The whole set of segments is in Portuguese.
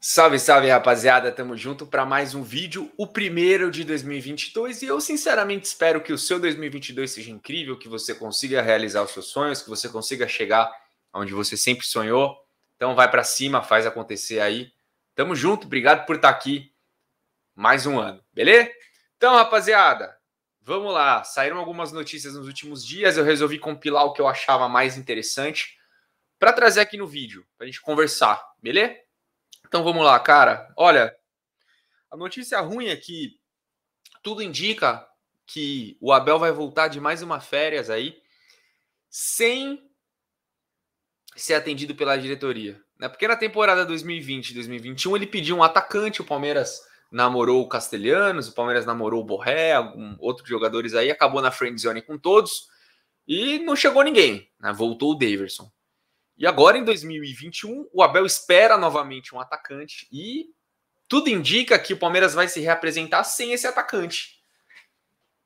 Salve, salve, rapaziada. Tamo junto para mais um vídeo, o primeiro de 2022, e eu sinceramente espero que o seu 2022 seja incrível, que você consiga realizar os seus sonhos, que você consiga chegar onde você sempre sonhou. Então vai para cima, faz acontecer aí. Tamo junto, obrigado por estar tá aqui mais um ano, beleza? Então, rapaziada, vamos lá. Saíram algumas notícias nos últimos dias, eu resolvi compilar o que eu achava mais interessante para trazer aqui no vídeo, pra gente conversar, beleza? Então vamos lá, cara. Olha, a notícia ruim é que tudo indica que o Abel vai voltar de mais uma férias aí, sem ser atendido pela diretoria. Né? Porque na temporada 2020 2021 ele pediu um atacante, o Palmeiras namorou o Castelhanos, o Palmeiras namorou o Borré, algum, outros jogadores aí, acabou na friend zone com todos e não chegou ninguém. Né? Voltou o Daverson. E agora, em 2021, o Abel espera novamente um atacante e tudo indica que o Palmeiras vai se reapresentar sem esse atacante.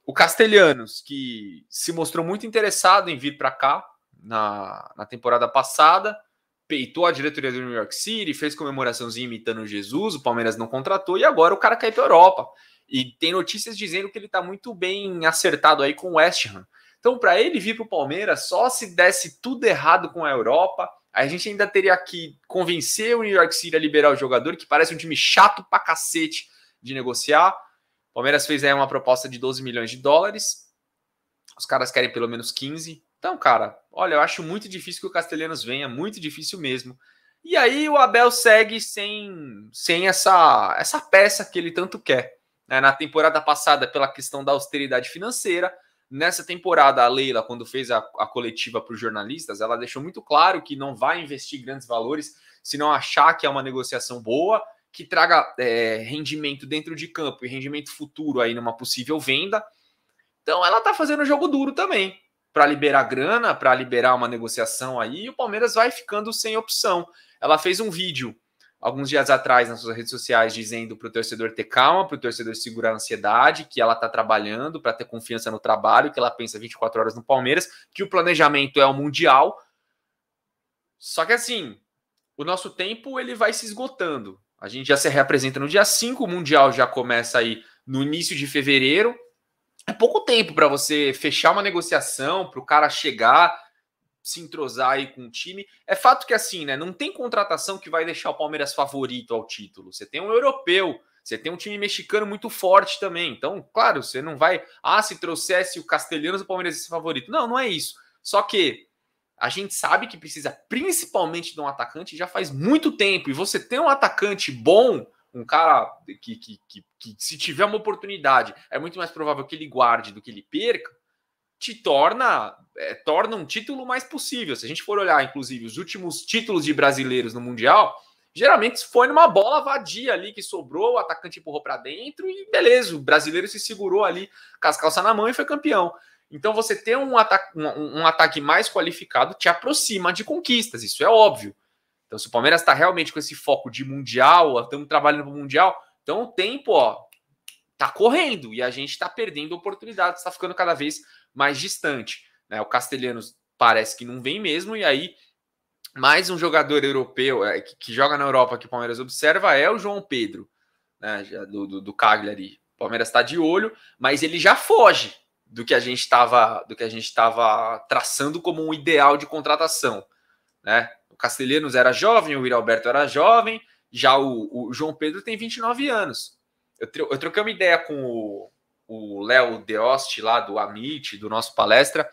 O Castelhanos, que se mostrou muito interessado em vir para cá na, na temporada passada, peitou a diretoria do New York City, fez comemoraçãozinha imitando Jesus, o Palmeiras não contratou e agora o cara cai para Europa. E tem notícias dizendo que ele está muito bem acertado aí com o West Ham. Então, para ele vir para o Palmeiras, só se desse tudo errado com a Europa, a gente ainda teria que convencer o New York City a liberar o jogador, que parece um time chato para cacete de negociar. O Palmeiras fez aí uma proposta de 12 milhões de dólares. Os caras querem pelo menos 15. Então, cara, olha, eu acho muito difícil que o Castelhanos venha, muito difícil mesmo. E aí o Abel segue sem, sem essa, essa peça que ele tanto quer. Né? Na temporada passada, pela questão da austeridade financeira, Nessa temporada, a Leila, quando fez a, a coletiva para os jornalistas, ela deixou muito claro que não vai investir grandes valores se não achar que é uma negociação boa, que traga é, rendimento dentro de campo e rendimento futuro aí numa possível venda. Então ela está fazendo jogo duro também para liberar grana, para liberar uma negociação aí, e o Palmeiras vai ficando sem opção. Ela fez um vídeo alguns dias atrás nas suas redes sociais dizendo para o torcedor ter calma, para o torcedor segurar a ansiedade, que ela está trabalhando para ter confiança no trabalho, que ela pensa 24 horas no Palmeiras, que o planejamento é o mundial. Só que assim, o nosso tempo ele vai se esgotando. A gente já se reapresenta no dia 5, o mundial já começa aí no início de fevereiro. É pouco tempo para você fechar uma negociação, para o cara chegar, se entrosar aí com o time. É fato que assim, né? Não tem contratação que vai deixar o Palmeiras favorito ao título. Você tem um europeu, você tem um time mexicano muito forte também. Então, claro, você não vai. Ah, se trouxesse o Castelhanos, o Palmeiras ia ser favorito. Não, não é isso. Só que a gente sabe que precisa principalmente de um atacante já faz muito tempo. E você tem um atacante bom, um cara que, que, que, que se tiver uma oportunidade, é muito mais provável que ele guarde do que ele perca te torna é, torna um título mais possível. Se a gente for olhar, inclusive, os últimos títulos de brasileiros no Mundial, geralmente foi numa bola vadia ali que sobrou, o atacante empurrou para dentro e beleza, o brasileiro se segurou ali com as calças na mão e foi campeão. Então você ter um, ata um, um ataque mais qualificado te aproxima de conquistas, isso é óbvio. Então, se o Palmeiras está realmente com esse foco de Mundial, estamos trabalhando para o Mundial, então o tempo, ó, tá correndo e a gente está perdendo oportunidades, está ficando cada vez mais distante. Né? O Castelhanos parece que não vem mesmo, e aí mais um jogador europeu é, que, que, joga na Europa que o Palmeiras observa é o João Pedro, né, do, do, do Cagliari. O Palmeiras está de olho, mas ele já foge do que a gente estava do que a gente estava traçando como um ideal de contratação, né? O Castelhanos era jovem, o Yuri Alberto era jovem, já o, o João Pedro tem 29 anos. eu troquei uma ideia com o, o Léo Deost lá do Amit, do nosso palestra,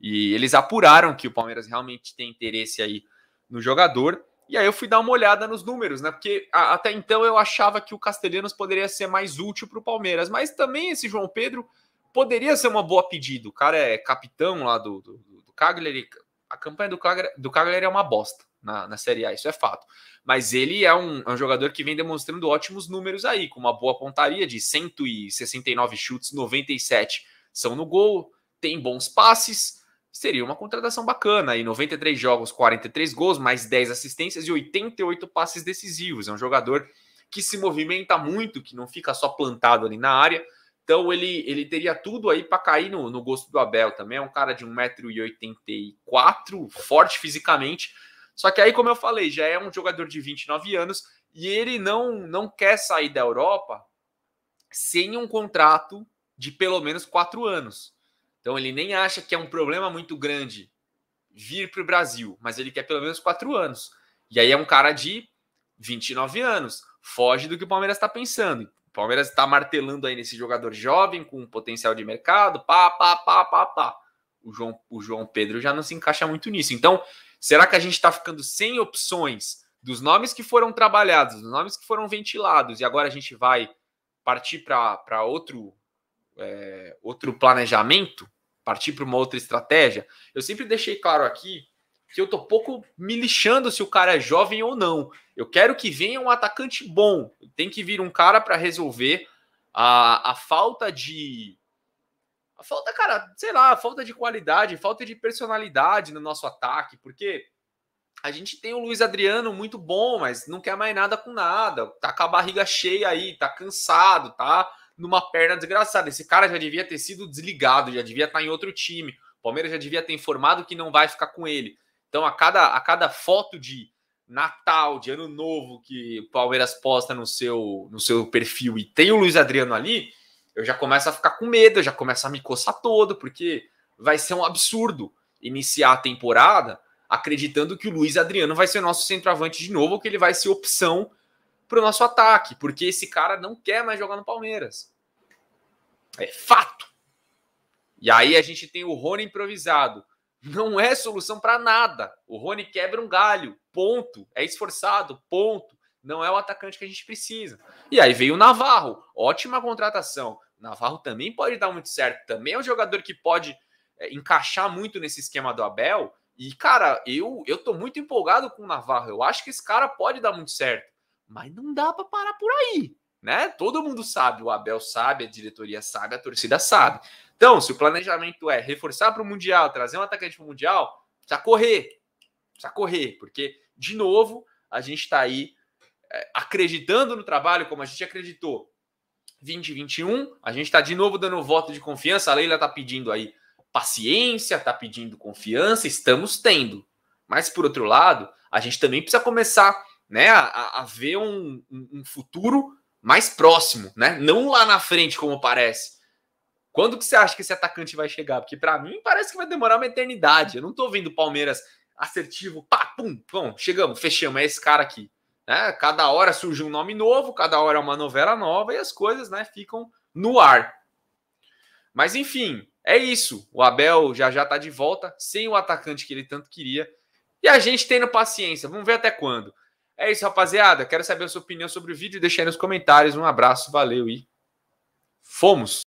e eles apuraram que o Palmeiras realmente tem interesse aí no jogador. E aí eu fui dar uma olhada nos números, né? Porque até então eu achava que o Castelhanos poderia ser mais útil para o Palmeiras, mas também esse João Pedro poderia ser uma boa pedida. O cara é capitão lá do, do, do Cagliari. A campanha do Cagliari, do Cagliari é uma bosta na, na Série A, isso é fato. Mas ele é um, é um, jogador que vem demonstrando ótimos números aí, com uma boa pontaria de 169 chutes, 97 são no gol, tem bons passes, seria uma contratação bacana. E 93 jogos, 43 gols, mais 10 assistências e 88 passes decisivos. É um jogador que se movimenta muito, que não fica só plantado ali na área. Então ele, ele teria tudo aí para cair no, no gosto do Abel também. É um cara de 1,84m, forte fisicamente, só que aí, como eu falei, já é um jogador de 29 anos e ele não, não quer sair da Europa sem um contrato de pelo menos quatro anos. Então ele nem acha que é um problema muito grande vir para o Brasil, mas ele quer pelo menos quatro anos. E aí é um cara de 29 anos, foge do que o Palmeiras está pensando. O Palmeiras está martelando aí nesse jogador jovem com potencial de mercado, pá, pá, pá, pá, pá. O João, o João Pedro já não se encaixa muito nisso. Então, Será que a gente está ficando sem opções dos nomes que foram trabalhados, dos nomes que foram ventilados, e agora a gente vai partir para outro, é, outro planejamento, partir para uma outra estratégia? Eu sempre deixei claro aqui que eu tô pouco me lixando se o cara é jovem ou não. Eu quero que venha um atacante bom. Tem que vir um cara para resolver a, a falta de falta, cara, sei lá, falta de qualidade, falta de personalidade no nosso ataque, porque a gente tem o Luiz Adriano muito bom, mas não quer mais nada com nada. Tá com a barriga cheia aí, tá cansado, tá numa perna desgraçada. Esse cara já devia ter sido desligado, já devia estar tá em outro time. O Palmeiras já devia ter informado que não vai ficar com ele. Então, a cada, a cada foto de Natal, de Ano Novo que o Palmeiras posta no seu, no seu perfil e tem o Luiz Adriano ali, eu já começo a ficar com medo, eu já começo a me coçar todo, porque vai ser um absurdo iniciar a temporada acreditando que o Luiz Adriano vai ser nosso centroavante de novo, ou que ele vai ser opção para o nosso ataque, porque esse cara não quer mais jogar no Palmeiras. É fato. E aí a gente tem o Rony improvisado. Não é solução para nada. O Rony quebra um galho, ponto. É esforçado, ponto não é o atacante que a gente precisa. E aí veio o Navarro, ótima contratação. O Navarro também pode dar muito certo, também é um jogador que pode é, encaixar muito nesse esquema do Abel. E cara, eu eu tô muito empolgado com o Navarro. Eu acho que esse cara pode dar muito certo, mas não dá para parar por aí, né? Todo mundo sabe, o Abel sabe, a diretoria sabe, a torcida sabe. Então, se o planejamento é reforçar para o mundial, trazer um atacante para o mundial, precisa correr, precisa correr, porque de novo a gente está aí é, acreditando no trabalho como a gente acreditou 2021, a gente está de novo dando voto de confiança. A Leila está pedindo aí paciência, está pedindo confiança, estamos tendo. Mas, por outro lado, a gente também precisa começar né, a, a ver um, um, futuro mais próximo, né? não lá na frente, como parece. Quando que você acha que esse atacante vai chegar? Porque para mim parece que vai demorar uma eternidade. Eu não estou vendo o Palmeiras assertivo, pá, pum, pum, chegamos, fechamos, é esse cara aqui. Né? Cada hora surge um nome novo, cada hora é uma novela nova e as coisas né, ficam no ar. Mas enfim, é isso. O Abel já já está de volta, sem o atacante que ele tanto queria. E a gente tendo paciência, vamos ver até quando. É isso, rapaziada. Quero saber a sua opinião sobre o vídeo. Deixe aí nos comentários. Um abraço, valeu e fomos!